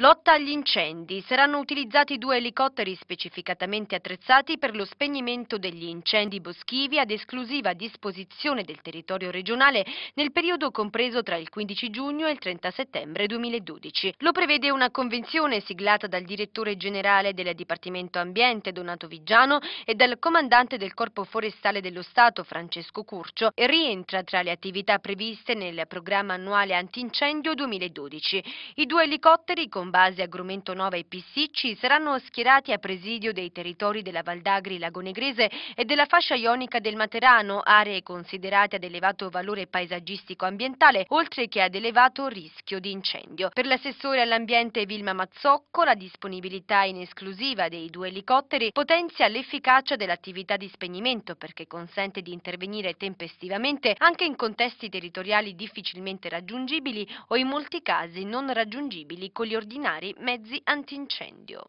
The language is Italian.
Lotta agli incendi. Saranno utilizzati due elicotteri specificatamente attrezzati per lo spegnimento degli incendi boschivi ad esclusiva disposizione del territorio regionale nel periodo compreso tra il 15 giugno e il 30 settembre 2012. Lo prevede una convenzione siglata dal direttore generale del Dipartimento Ambiente Donato Viggiano e dal comandante del Corpo Forestale dello Stato Francesco Curcio e rientra tra le attività previste nel programma annuale antincendio 2012. I due elicotteri con base Agrumento Grumento 9 e Pissicci, saranno schierati a presidio dei territori della Valdagri Lagonegrese e della fascia ionica del Materano, aree considerate ad elevato valore paesaggistico ambientale, oltre che ad elevato rischio di incendio. Per l'assessore all'ambiente Vilma Mazzocco, la disponibilità in esclusiva dei due elicotteri potenzia l'efficacia dell'attività di spegnimento perché consente di intervenire tempestivamente anche in contesti territoriali difficilmente raggiungibili o in molti casi non raggiungibili con gli ordinanze straordinari mezzi antincendio.